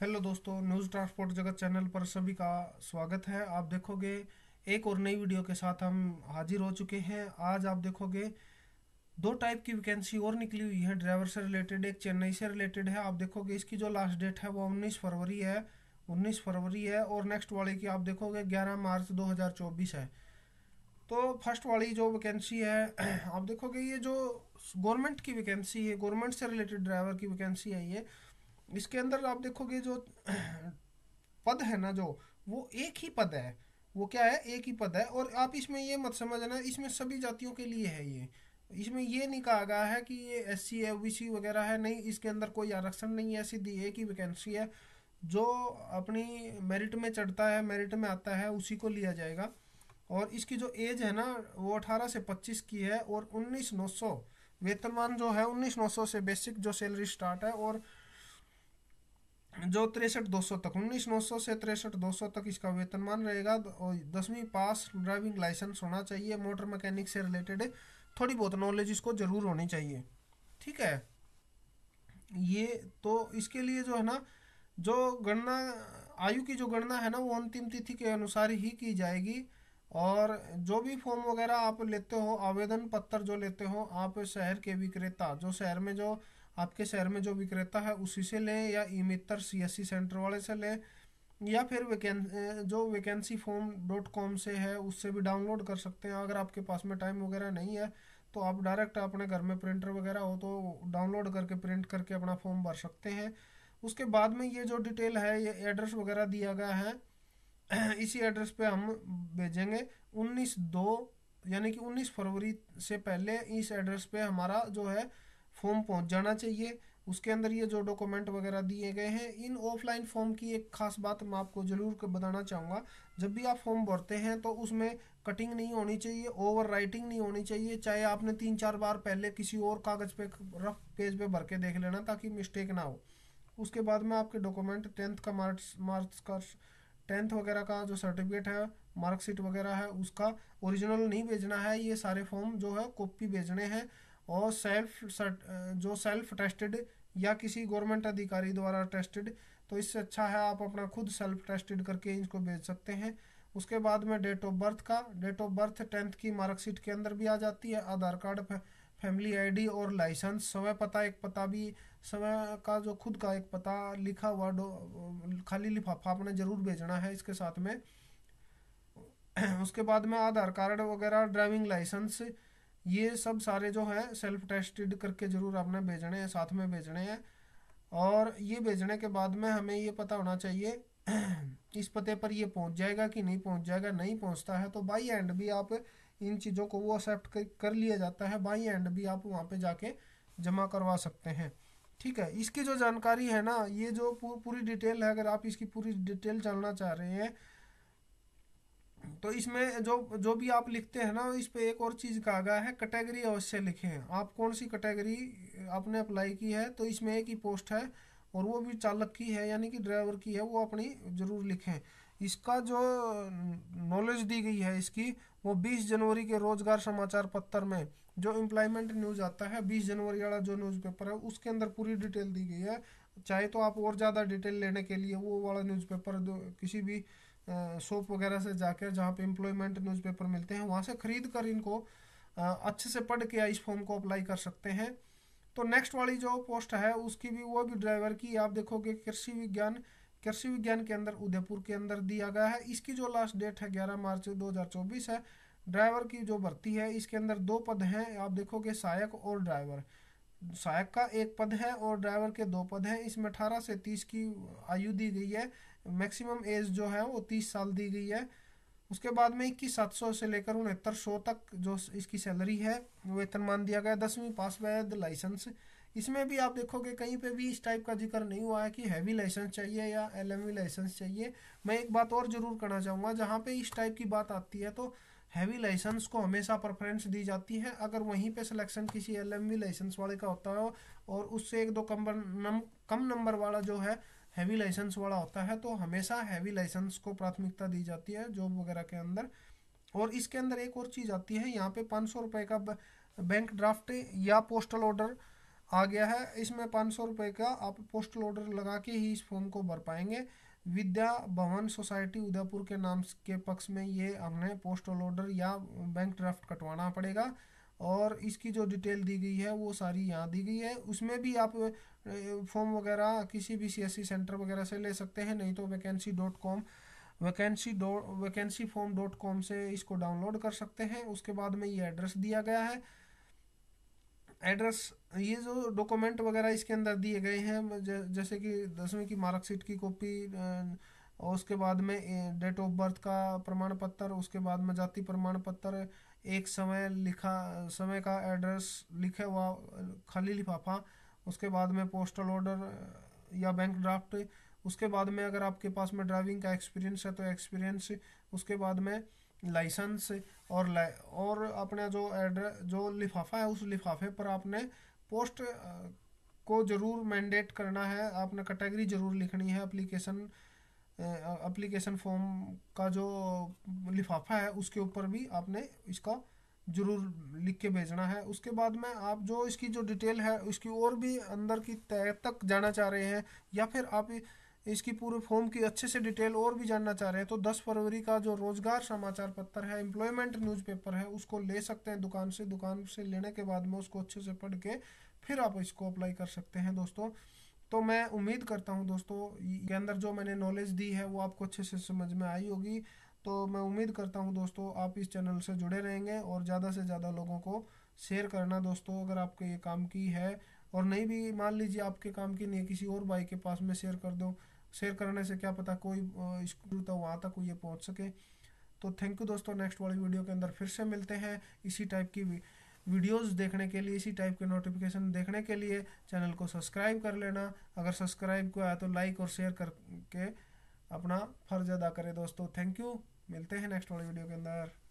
hello दोस्तों news transport जगत channel पर सभी का स्वागत है आप देखोगे एक और नई वीडियो के साथ हम हाजिर हो चुके हैं आज आप देखोगे दो टाइप की वैकेंसी और निकली हुई है ड्राइवर से रिलेटेड एक चेन्नई से रिलेटेड है आप देखोगे इसकी जो लास्ट डेट है वो उन्नीस फरवरी है उन्नीस फरवरी है और नेक्स्ट वाले की आप देखोगे ग्यारह मार्च दो है तो फर्स्ट वाली जो वैकेंसी है आप देखोगे ये जो गवर्नमेंट की वैकेंसी है गवर्नमेंट से रिलेटेड ड्राइवर की वैकेंसी है ये इसके अंदर आप देखोगे जो पद है ना जो वो एक ही पद है वो क्या है एक ही पद है और आप इसमें ये मत समझना इसमें सभी जातियों के लिए है ये इसमें ये नहीं कहा गया है कि ये एस सी ए सी वगैरह है नहीं इसके अंदर कोई आरक्षण नहीं है सीधी एक ही वैकेंसी है जो अपनी मेरिट में चढ़ता है मेरिट में आता है उसी को लिया जाएगा और इसकी जो एज है ना वो अठारह से पच्चीस की है और उन्नीस नौ सौ वेतनमान जो है उन्नीस नौ सौ से बेसिक जो सैलरी स्टार्ट है और जो तिरसठ दो सौ तक उन्नीस नौ सौ से तिरसठ दो सौ तक इसका वेतनमान रहेगा और दसवीं पास ड्राइविंग लाइसेंस होना चाहिए मोटर मैकेनिक से रिलेटेड थोड़ी बहुत नॉलेज इसको ज़रूर होनी चाहिए ठीक है ये तो इसके लिए जो है ना जो गणना आयु की जो गणना है ना वो अंतिम तिथि के अनुसार ही की जाएगी और जो भी फॉर्म वगैरह आप लेते हो आवेदन पत्र जो लेते हो आप शहर के विक्रेता जो शहर में जो आपके शहर में जो विक्रेता है उसी से लें या ई मित्र सी एस सी सेंटर वाले से लें या फिर वेकें जो वैकेंसी फॉर्म डॉट कॉम से है उससे भी डाउनलोड कर सकते हैं अगर आपके पास में टाइम वगैरह नहीं है तो आप डायरेक्ट अपने घर में प्रिंटर वगैरह हो तो डाउनलोड करके प्रिंट करके अपना फॉर्म भर सकते हैं उसके बाद में ये जो डिटेल है ये एड्रेस वगैरह दिया गया है इसी एड्रेस पे हम भेजेंगे 19 दो यानी कि 19 फरवरी से पहले इस एड्रेस पे हमारा जो है फॉर्म पहुंच जाना चाहिए उसके अंदर ये जो डॉक्यूमेंट वगैरह दिए गए हैं इन ऑफलाइन फॉर्म की एक खास बात मैं आपको ज़रूर बताना चाहूँगा जब भी आप फॉर्म भरते हैं तो उसमें कटिंग नहीं होनी चाहिए ओवर राइटिंग नहीं होनी चाहिए चाहे आपने तीन चार बार पहले किसी और कागज़ पे रफ पेज पे भर के देख लेना ताकि मिस्टेक ना हो उसके बाद में आपके डॉक्यूमेंट टेंथ का मार्क्स मार्क्स का टेंथ वगैरह का जो सर्टिफिकेट है मार्कशीट वगैरह है उसका ओरिजिनल नहीं भेजना है ये सारे फॉर्म जो है कॉपी भेजने हैं और सेल्फ जो सेल्फ टेस्टेड या किसी गवर्नमेंट अधिकारी द्वारा टेस्टेड तो इससे अच्छा है आप अपना खुद सेल्फ टेस्टेड करके इनको भेज सकते हैं उसके बाद में डेट ऑफ बर्थ का डेट ऑफ बर्थ टेंथ की मार्कशीट के अंदर भी आ जाती है आधार कार्ड फैमिली आईडी और लाइसेंस समय पता एक पता भी समय का जो खुद का एक पता लिखा हुआ खाली लिफाफा आपने ज़रूर भेजना है इसके साथ में उसके बाद में आधार कार्ड वगैरह ड्राइविंग लाइसेंस ये सब सारे जो है सेल्फ टेस्टेड करके ज़रूर आपने भेजने हैं साथ में भेजने हैं और ये भेजने के बाद में हमें ये पता होना चाहिए इस पते पर ये पहुंच जाएगा कि नहीं पहुंच जाएगा नहीं पहुंचता है तो बाई एंड भी आप इन चीज़ों को वो एक्सेप्ट कर, लिया जाता है बाई एंड भी आप वहाँ पर जाके जमा करवा सकते हैं ठीक है इसकी जो जानकारी है ना ये जो पूरी डिटेल है अगर आप इसकी पूरी डिटेल जानना चाह रहे हैं तो इसमें जो जो भी आप लिखते हैं ना इस पे एक और चीज़ कहा गया है कैटेगरी अवश्य लिखें आप कौन सी कैटेगरी आपने अप्लाई की है तो इसमें एक ही पोस्ट है और वो भी चालक की है यानी कि ड्राइवर की है वो अपनी ज़रूर लिखें इसका जो नॉलेज दी गई है इसकी वो 20 जनवरी के रोजगार समाचार पत्र में जो एम्प्लॉयमेंट न्यूज़ आता है 20 जनवरी वाला जो न्यूज़पेपर है उसके अंदर पूरी डिटेल दी गई है चाहे तो आप और ज़्यादा डिटेल लेने के लिए वो वाला न्यूज़पेपर जो किसी भी शॉप वगैरह से जाकर जहाँ पे एम्प्लॉयमेंट न्यूज़पेपर मिलते हैं वहाँ से ख़रीद कर इनको अच्छे से पढ़ के इस फॉर्म को अप्लाई कर सकते हैं तो नेक्स्ट वाली जो पोस्ट है उसकी भी वो भी ड्राइवर की आप देखोगे कृषि विज्ञान कृषि विज्ञान के अंदर उदयपुर के अंदर दिया गया है इसकी जो लास्ट डेट है ग्यारह मार्च दो है ड्राइवर की जो भर्ती है इसके अंदर दो पद हैं आप देखोगे सहायक और ड्राइवर सहायक का एक पद है और ड्राइवर के दो पद हैं इसमें अठारह से तीस की आयु दी गई है मैक्सिमम एज जो है वो तीस साल दी गई है उसके बाद में इक्कीस सात सौ से लेकर उनहत्तर सौ तक जो इसकी सैलरी है वेतनमान दिया गया दसवीं पास वैध लाइसेंस इसमें भी आप देखोगे कहीं पे भी इस टाइप का जिक्र नहीं हुआ है कि हैवी लाइसेंस चाहिए या एलएमवी लाइसेंस चाहिए मैं एक बात और ज़रूर करना चाहूँगा जहाँ पे इस टाइप की बात आती है तो हैवी लाइसेंस को हमेशा प्रेफरेंस दी जाती है अगर वहीं पे सिलेक्शन किसी एल लाइसेंस वाले का होता है और उससे एक दो कम कम नंबर वाला जो है हैवी लाइसेंस वाला होता है तो हमेशा हैवी लाइसेंस को प्राथमिकता दी जाती है जॉब वगैरह के अंदर और इसके अंदर एक और चीज़ आती है यहाँ पे पाँच सौ रुपये का बैंक ड्राफ्ट या पोस्टल ऑर्डर आ गया है इसमें पाँच सौ रुपये का आप पोस्टल ऑर्डर लगा के ही इस फॉर्म को भर पाएंगे विद्या भवन सोसाइटी उदयपुर के नाम के पक्ष में ये हमें पोस्टल ऑर्डर या बैंक ड्राफ्ट कटवाना पड़ेगा और इसकी जो डिटेल दी गई है वो सारी यहाँ दी गई है उसमें भी आप फॉर्म वगैरह किसी भी सी e सेंटर वगैरह से ले सकते हैं नहीं तो vacancy dot com vacancy dot vacancy form dot com से इसको डाउनलोड कर सकते हैं उसके बाद में ये एड्रेस दिया गया है एड्रेस ये जो डॉक्यूमेंट वगैरह इसके अंदर दिए गए हैं जैसे कि दसवीं की मार्कशीट की कॉपी और उसके बाद में डेट ऑफ बर्थ का प्रमाण पत्र उसके बाद में जाति प्रमाण पत्र एक समय लिखा समय का एड्रेस लिखे हुआ खाली लिफाफा उसके बाद में पोस्टल ऑर्डर या बैंक ड्राफ्ट उसके बाद में अगर आपके पास में ड्राइविंग का एक्सपीरियंस है तो एक्सपीरियंस उसके बाद में लाइसेंस और ला, और अपने जो एड्रेस जो लिफाफा है उस लिफाफे पर आपने पोस्ट को ज़रूर मैंडेट करना है आपने कैटेगरी ज़रूर लिखनी है अप्लीकेशन एप्लीकेशन फॉर्म का जो लिफाफा है उसके ऊपर भी आपने इसका ज़रूर लिख के भेजना है उसके बाद में आप जो इसकी जो डिटेल है उसकी और भी अंदर की तय तक जाना चाह रहे हैं या फिर आप इसकी पूरे फॉर्म की अच्छे से डिटेल और भी जानना चाह रहे हैं तो 10 फरवरी का जो रोजगार समाचार पत्र है एम्प्लॉयमेंट न्यूज़पेपर है उसको ले सकते हैं दुकान से दुकान से लेने के बाद में उसको अच्छे से पढ़ के फिर आप इसको अप्लाई कर सकते हैं दोस्तों तो मैं उम्मीद करता हूँ दोस्तों के अंदर जो मैंने नॉलेज दी है वो आपको अच्छे से समझ में आई होगी तो मैं उम्मीद करता हूँ दोस्तों आप इस चैनल से जुड़े रहेंगे और ज़्यादा से ज़्यादा लोगों को शेयर करना दोस्तों अगर आपके ये काम की है और नहीं भी मान लीजिए आपके काम की नहीं किसी और भाई के पास में शेयर कर दो शेयर करने से क्या पता कोई स्क्रू था तो वहाँ तक ये पहुँच सके तो थैंक यू दोस्तों नेक्स्ट वाली वीडियो के अंदर फिर से मिलते हैं इसी टाइप की वीडियोस देखने के लिए इसी टाइप के नोटिफिकेशन देखने के लिए चैनल को सब्सक्राइब कर लेना अगर सब्सक्राइब को है तो लाइक और शेयर करके अपना फर्ज अदा करें दोस्तों थैंक यू मिलते हैं नेक्स्ट वाली वीडियो के अंदर